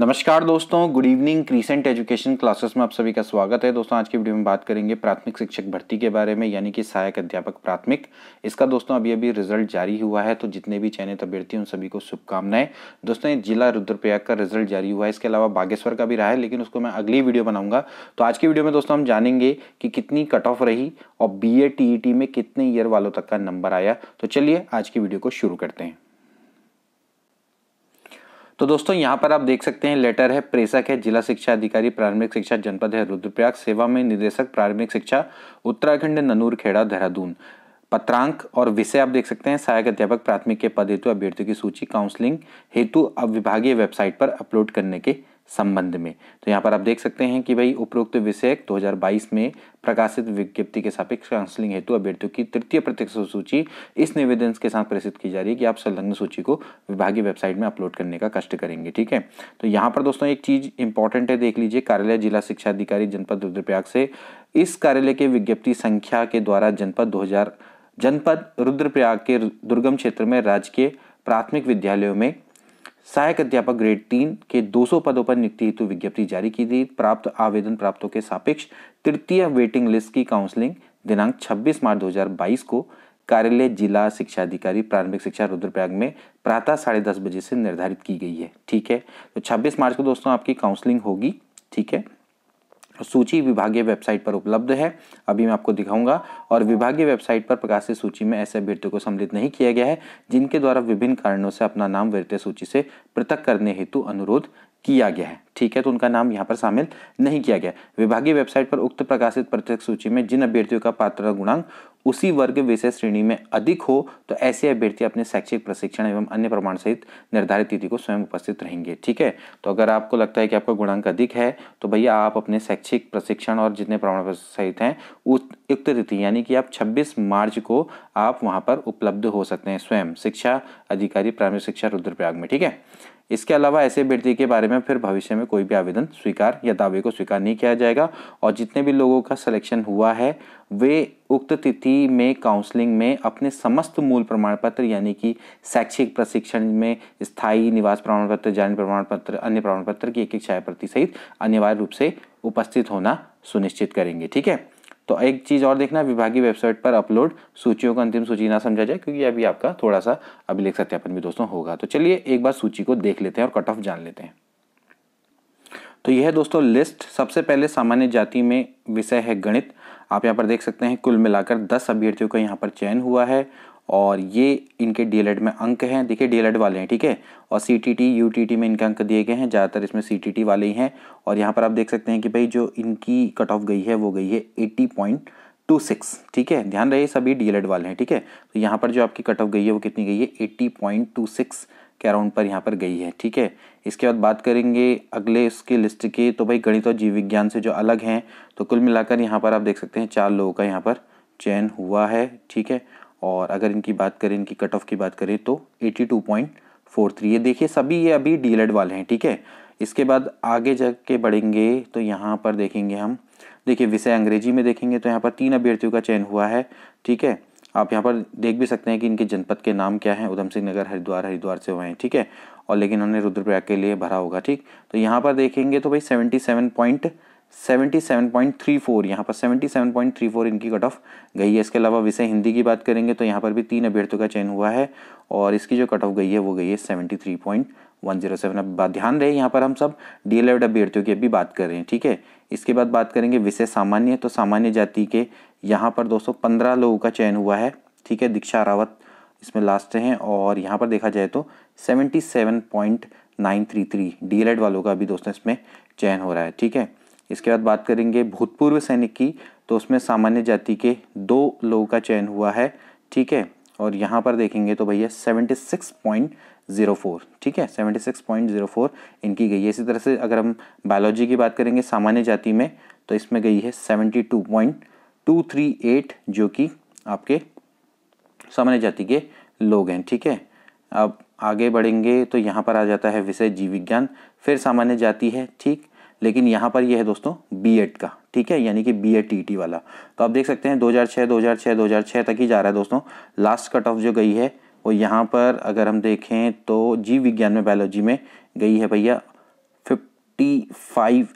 नमस्कार दोस्तों good evening Crescent Education classes में आप सभी का स्वागत है दोस्तों आज की वीडियो में बात करेंगे प्राथमिक शिक्षक भर्ती के बारे में यानी कि सहायक अध्यापक प्राथमिक इसका दोस्तों अभी अभी रिजल्ट जारी हुआ है तो जितने भी चयनित अभ्यर्थी उन सभी को शुभकामनाएं दोस्तों जिला रुद्रप्रयाग का रिजल्ट जारी हुआ है इसके अलावा बागेश्वर का भी रहा है लेकिन उसको मैं अगली वीडियो बनाऊंगा तो आज की वीडियो में दोस्तों हम जानेंगे कि कितनी कट ऑफ रही और बी ए e में कितने ईयर वालों तक का नंबर आया तो चलिए आज की वीडियो को शुरू करते हैं तो दोस्तों यहाँ पर आप देख सकते हैं लेटर है प्रेषक है जिला शिक्षा अधिकारी प्रारंभिक शिक्षा जनपद है रुद्रप्रयाग सेवा में निदेशक प्रारंभिक शिक्षा उत्तराखंड ननूर खेड़ा देहरादून पत्रांक और विषय आप देख सकते हैं सहायक अध्यापक प्राथमिक के पद हेतु अभ्यर्थियों की सूची काउंसलिंग हेतु अब विभागीय वेबसाइट पर अपलोड करने के संबंध में तो यहाँ पर आप देख सकते हैं कि भाई उपरोक्त विषय 2022 में प्रकाशित विज्ञप्ति के सापेक्ष काउंसलिंग हेतु अभ्यर्थियों की तृतीय प्रत्यक्ष सूची इस निवेदन के साथ प्रेषित की जा रही है कि आप संलग्न सूची को विभागीय वेबसाइट में अपलोड करने का कष्ट करेंगे ठीक है तो यहाँ पर दोस्तों एक चीज़ इंपॉर्टेंट है देख लीजिए कार्यालय जिला शिक्षा अधिकारी जनपद रुद्रप्रयाग से इस कार्यालय के विज्ञप्ति संख्या के द्वारा जनपद दो जनपद रुद्रप्रयाग के दुर्गम क्षेत्र में राजकीय प्राथमिक विद्यालयों में सहायक अध्यापक ग्रेड तीन के 200 पदों पर नियुक्ति हेतु विज्ञप्ति जारी की गई प्राप्त आवेदन प्राप्तों के सापेक्ष तृतीय वेटिंग लिस्ट की काउंसलिंग दिनांक 26 मार्च 2022 को कार्यालय जिला शिक्षा अधिकारी प्रारंभिक शिक्षा रुद्रप्रयाग में प्रातः साढ़े दस बजे से निर्धारित की गई है ठीक है तो 26 मार्च को दोस्तों आपकी काउंसलिंग होगी ठीक है सूची विभागीय वेबसाइट पर उपलब्ध है अभी मैं आपको दिखाऊंगा और विभागीय वेबसाइट पर प्रकाशित सूची में ऐसे अभ्यर्थियों को सम्मिलित नहीं किया गया है जिनके द्वारा विभिन्न कारणों से अपना नाम वृत्तीय सूची से पृथक करने हेतु अनुरोध किया गया है ठीक है तो उनका नाम यहाँ पर शामिल नहीं किया गया विभागीय वेबसाइट पर उक्त प्रकाशित प्रत्येक सूची में जिन अभ्यर्थियों का पात्र गुणांक उसी वर्ग विषय श्रेणी में अधिक हो तो ऐसे अभ्यर्थी अपने शैक्षिक प्रशिक्षण एवं अन्य प्रमाण सहित निर्धारित तिथि को स्वयं उपस्थित रहेंगे ठीक है तो अगर आपको लगता है कि आपका गुणांक अधिक है तो भैया आप अपने शैक्षिक प्रशिक्षण और जितने प्रमाण सहित हैं उस उक्त तिथि यानी कि आप छब्बीस मार्च को आप वहाँ पर उपलब्ध हो सकते हैं स्वयं शिक्षा अधिकारी प्राइमरी शिक्षा रुद्रप्रयाग में ठीक है इसके अलावा ऐसे अभ्यर्थी के बारे में फिर भविष्य में कोई भी आवेदन स्वीकार या दावे को स्वीकार नहीं किया जाएगा और जितने भी लोगों का सिलेक्शन हुआ है वे उक्त तिथि में काउंसलिंग में अपने समस्त मूल प्रमाण पत्र यानी कि शैक्षिक प्रशिक्षण में स्थायी निवास प्रमाण पत्र जन्म प्रमाण पत्र अन्य प्रमाण पत्र की एक एक छाया प्रति सहित अनिवार्य रूप से उपस्थित होना सुनिश्चित करेंगे ठीक है तो एक चीज़ और देखना विभागीय वेबसाइट पर अपलोड सूचियों का अंतिम सूची ना समझा जाए क्योंकि अभी आपका थोड़ा सा अभिलेख सत्यापन भी दोस्तों होगा तो चलिए एक बार सूची को देख लेते हैं और कट ऑफ जान लेते हैं तो यह दोस्तों लिस्ट सबसे पहले सामान्य जाति में विषय है गणित आप यहाँ पर देख सकते हैं कुल मिलाकर दस अभ्यर्थियों का यहाँ पर चयन हुआ है और ये इनके डी e में अंक हैं देखिए डी e वाले हैं ठीक है और C T T U T T में इनके अंक दिए गए हैं ज़्यादातर इसमें सी टी टी वाले ही हैं और यहाँ पर आप देख सकते हैं कि भाई जो इनकी कट ऑफ गई है वो गई है एट्टी पॉइंट टू सिक्स ठीक है ध्यान रहे सभी डीएलएड e वाले हैं ठीक है तो यहाँ पर जो आपकी कट ऑफ गई है वो कितनी गई है एट्टी पॉइंट टू सिक्स के अराउंड पर यहाँ पर गई है ठीक है इसके बाद बात करेंगे अगले इसके लिस्ट की तो भाई गणित और जीव विज्ञान से जो अलग हैं तो कुल मिलाकर यहाँ पर आप देख सकते हैं चार लोगों का यहाँ पर चयन हुआ है ठीक है और अगर इनकी बात करें इनकी कट ऑफ की बात करें तो eighty two point four three ये देखिए सभी ये अभी डी e वाले हैं ठीक है इसके बाद आगे जा के बढ़ेंगे तो यहाँ पर देखेंगे हम देखिए विषय अंग्रेजी में देखेंगे तो यहाँ पर तीन अभ्यर्थियों का चयन हुआ है ठीक है आप यहाँ पर देख भी सकते हैं कि इनके जनपद के नाम क्या हैं उधम सिंह नगर हरिद्वार हरिद्वार से हुए हैं ठीक है और लेकिन उन्होंने रुद्रप्रयाग के लिए भरा होगा ठीक तो यहाँ पर देखेंगे तो भाई seventy seven point seventy seven point three four यहाँ पर seventy seven point three four इनकी कट ऑफ गई है इसके अलावा विषय हिंदी की बात करेंगे तो यहाँ पर भी तीन अभ्यर्थियों का चयन हुआ है और इसकी जो कट ऑफ गई है वो गई है seventy three point one zero seven अब ध्यान रहे यहाँ पर हम सब डी एल एड अभ्यर्थियों की अभी बात कर रहे हैं ठीक है इसके बाद बात करेंगे विषय सामान्य तो सामान्य जाति के यहाँ पर दोस्तों पंद्रह लोगों का चयन हुआ है ठीक है दीक्षा रावत इसमें लास्ट हैं और यहाँ पर देखा जाए तो seventy seven point nine three three D L Ed वालों का भी दोस्तों इसमें चयन हो रहा है ठीक है इसके बाद बात करेंगे भूतपूर्व सैनिक की तो उसमें सामान्य जाति के दो लोगों का चयन हुआ है ठीक है और यहाँ पर देखेंगे तो भैया seventy six point zero four ठीक है seventy six point zero four इनकी गई है इसी तरह से अगर हम बायोलॉजी की बात करेंगे सामान्य जाति में तो इसमें गई है seventy two point two three eight जो कि आपके सामान्य जाति के लोग हैं ठीक है अब आगे बढ़ेंगे तो यहाँ पर आ जाता है विषय जीव विज्ञान फिर सामान्य जाति है ठीक लेकिन यहाँ पर यह है दोस्तों बी का ठीक है यानी कि बी एड टी वाला तो आप देख सकते हैं 2006 2006 2006 तक ही जा रहा है दोस्तों लास्ट कट ऑफ जो गई है और यहाँ पर अगर हम देखें तो जीव विज्ञान में बायोलॉजी में गई है भैया फिफ्टी फाइव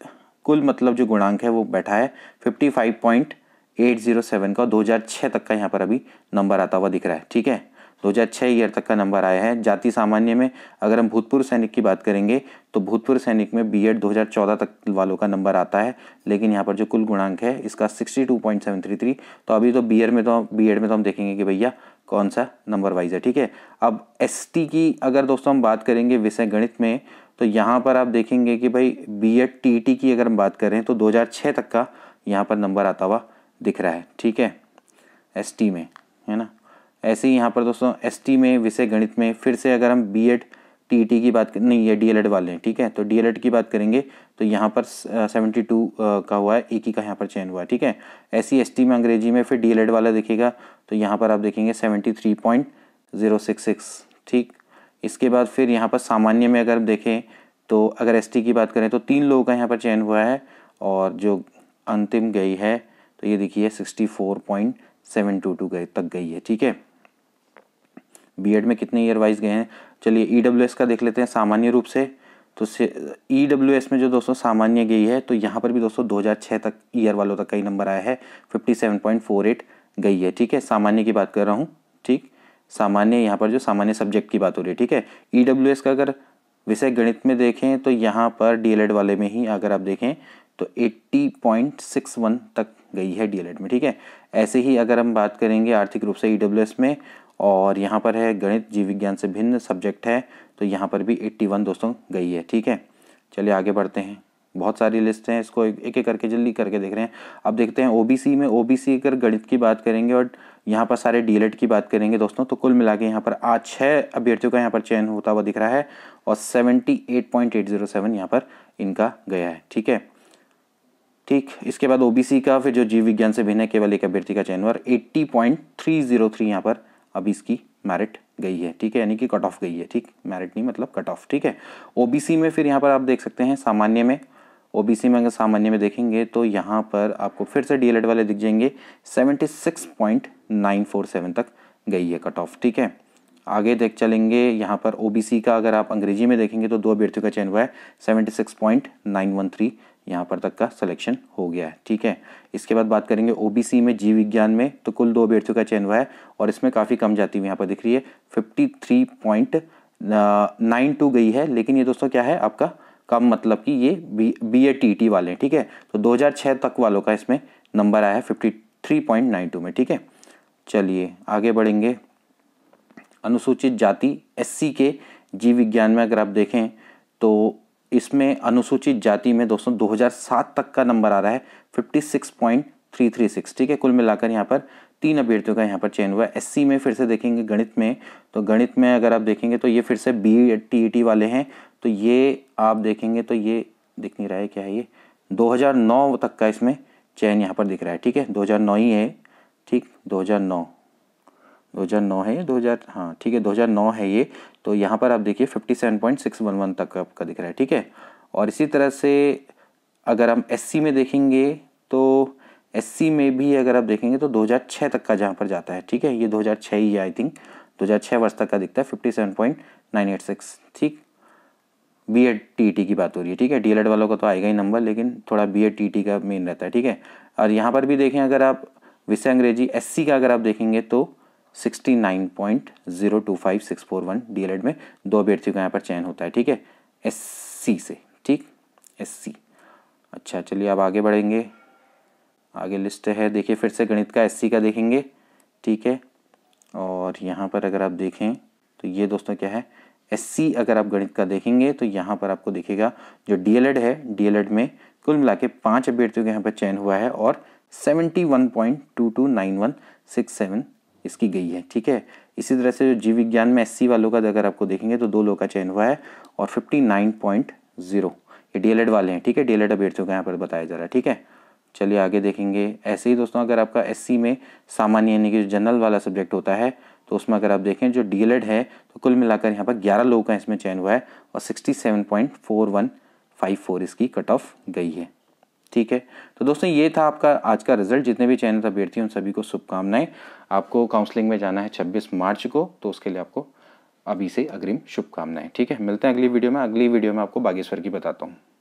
कुल मतलब जो गुणांक है वो बैठा है fifty five point eight zero seven का दो हज़ार छः तक का यहाँ पर अभी नंबर आता हुआ दिख रहा है ठीक है दो हज़ार छः ईयर तक का नंबर आया है जाति सामान्य में अगर हम भूतपूर्व सैनिक की बात करेंगे तो भूतपूर्व सैनिक में बी एड दो हज़ार चौदह तक वालों का नंबर आता है लेकिन यहाँ पर जो कुल गुणांक है इसका sixty two point seven three three तो अभी तो बी एड में तो बी एड में तो हम देखेंगे कि भैया कौन सा नंबर वाइज है ठीक है अब एस की अगर दोस्तों हम बात करेंगे विषय गणित में तो यहाँ पर आप देखेंगे कि भाई बी एड टी टी की अगर हम बात करें तो 2006 तक का यहाँ पर नंबर आता हुआ दिख रहा है ठीक है एस में है ना ऐसे ही यहाँ पर दोस्तों एस में विषय गणित में फिर से अगर हम बी एड टी की बात नहीं ये डीएलएड e वाले हैं ठीक है तो डीएलएड e की बात करेंगे तो यहाँ पर सेवेंटी टू का हुआ है एक ही का यहाँ पर चयन हुआ है ठीक है एस सी में अंग्रेजी में फिर डीएलएड e वाला देखेगा तो यहाँ पर आप देखेंगे seventy three point zero six six ठीक इसके बाद फिर यहाँ पर सामान्य में अगर देखें तो अगर एस की बात करें तो तीन लोगों का यहाँ पर चयन हुआ है और जो अंतिम गई है तो ये देखिए sixty four point seven two two गए तक गई है ठीक है बीएड में कितने ईयर वाइज गए हैं चलिए ई e का देख लेते हैं सामान्य रूप से तो से ई डब्ल्यू एस में जो दोस्तों सामान्य गई है तो यहाँ पर भी दोस्तों 2006 तक ईयर वालों तक का ही नंबर आया है 57.48 गई है ठीक है सामान्य की बात कर रहा हूँ ठीक सामान्य यहाँ पर जो सामान्य सब्जेक्ट की बात हो रही है ठीक है ई डब्ल्यू एस का अगर विषय गणित में देखें तो यहाँ पर डी एल एड वाले में ही अगर आप देखें तो 80.61 तक गई है डी एल एड में ठीक है ऐसे ही अगर हम बात करेंगे आर्थिक रूप से ई डब्ल्यू एस में और यहाँ पर है गणित जीव विज्ञान से भिन्न सब्जेक्ट है तो यहाँ पर भी एट्टी वन दोस्तों गई है ठीक है चलिए आगे बढ़ते हैं बहुत सारी लिस्ट हैं इसको एक एक करके जल्दी करके देख रहे हैं अब देखते हैं ओबीसी में ओबीसी अगर गणित की बात करेंगे और यहाँ पर सारे डी e की बात करेंगे दोस्तों तो कुल मिला के यहाँ पर आज छः अभ्यर्थियों का यहाँ पर चयन होता हुआ दिख रहा है और seventy eight point eight zero seven यहाँ पर इनका गया है ठीक है ठीक इसके बाद ओबीसी का फिर जो जीव विज्ञान से भिन्न है केवल एक अभ्यर्थी का चयन हुआ और eighty point three zero three यहाँ पर अभी इसकी मैरिट गई है ठीक है यानी कि कट ऑफ गई है ठीक मैरिट नहीं मतलब कट ऑफ ठीक है ओबीसी में फिर यहाँ पर आप देख सकते हैं सामान्य में ओबीसी में अगर सामान्य में देखेंगे तो यहाँ पर आपको फिर से डीएलएड वाले दिख जाएंगे 76.947 तक गई है कट ऑफ ठीक है आगे देख चलेंगे यहाँ पर ओबीसी का अगर आप अंग्रेजी में देखेंगे तो दो अभ्यर्थियों का चयन हुआ है थ्री यहाँ पर तक का सिलेक्शन हो गया है ठीक है इसके बाद बात करेंगे ओबीसी में जीव विज्ञान में तो कुल दो अभ्यर्थियों का चयन हुआ है और इसमें काफ़ी कम जाती हुई यहाँ पर दिख रही है fifty three point nine two गई है लेकिन ये दोस्तों क्या है आपका कम मतलब कि ये B B A T T वाले हैं ठीक है तो छः तक वालों का इसमें नंबर आया है fifty three point nine two में ठीक है चलिए आगे बढ़ेंगे अनुसूचित जाति सी के जीव विज्ञान में अगर आप देखें तो इसमें अनुसूचित जाति में दोस्तों 2007 तक का नंबर आ रहा है 56.336 ठीक है कुल मिलाकर यहाँ पर तीन अभ्यर्थियों का यहाँ पर चयन हुआ है एस में फिर से देखेंगे गणित में तो गणित में अगर आप देखेंगे तो ये फिर से बी टी e वाले हैं तो ये आप देखेंगे तो ये दिख नहीं रहा है क्या है ये 2009 तक का इसमें चयन यहाँ पर दिख रहा है ठीक है 2009 ही है ठीक 2009 2009 है ये 2000 हाँ ठीक है 2009 है ये तो यहाँ पर आप देखिए 57.611 तक आपका दिख रहा है ठीक है और इसी तरह से अगर हम एस में देखेंगे तो एस में भी अगर आप देखेंगे तो 2006 तक का जहाँ पर जाता है ठीक है ये 2006 ही आई थिंक 2006 वर्ष तक का दिखता है 57.986 ठीक बी एड टी टी की बात हो रही है ठीक है डी e वालों का तो आएगा ही नंबर लेकिन थोड़ा बी एड टी टी का मेन रहता है ठीक है और यहाँ पर भी देखें अगर आप विषय अंग्रेजी एस का अगर आप देखेंगे तो sixty nine point zero two five six four one D e में दो अभ्यर्थियों का यहाँ पर चयन होता है ठीक है एस सी से ठीक एस सी अच्छा चलिए अब आगे बढ़ेंगे आगे लिस्ट है देखिए फिर से गणित का एस का देखेंगे ठीक है और यहाँ पर अगर आप देखें तो ये दोस्तों क्या है एस अगर आप गणित का देखेंगे तो यहाँ पर आपको देखेगा जो डी e है डी e में कुल मिला के पाँच अभ्यर्थियों का यहाँ पर चयन हुआ है और seventy one point two two nine one six seven इसकी गई है ठीक है इसी तरह से जो जीव विज्ञान में एससी वालों का अगर आपको देखेंगे तो दो लोग का चयन हुआ है और फिफ्टी नाइन पॉइंट जीरो ये डीएलएड वाले हैं ठीक है डीएलएड अभ्यर्थियों का यहाँ पर बताया जा रहा है ठीक है चलिए आगे देखेंगे ऐसे ही दोस्तों अगर आपका एस में सामान्य यानी कि जनरल वाला सब्जेक्ट होता है तो उसमें अगर आप देखें जो डी है तो कुल मिलाकर यहाँ पर ग्यारह लोगों का इसमें चयन हुआ है और sixty seven point four one five four इसकी कट ऑफ गई है ठीक है तो दोस्तों ये था आपका आज का रिजल्ट जितने भी चयनित अभ्यर्थी उन सभी को शुभकामनाएं आपको काउंसलिंग में जाना है 26 मार्च को तो उसके लिए आपको अभी से अग्रिम शुभकामनाएं ठीक है मिलते हैं अगली वीडियो में अगली वीडियो में आपको बागेश्वर की बताता हूँ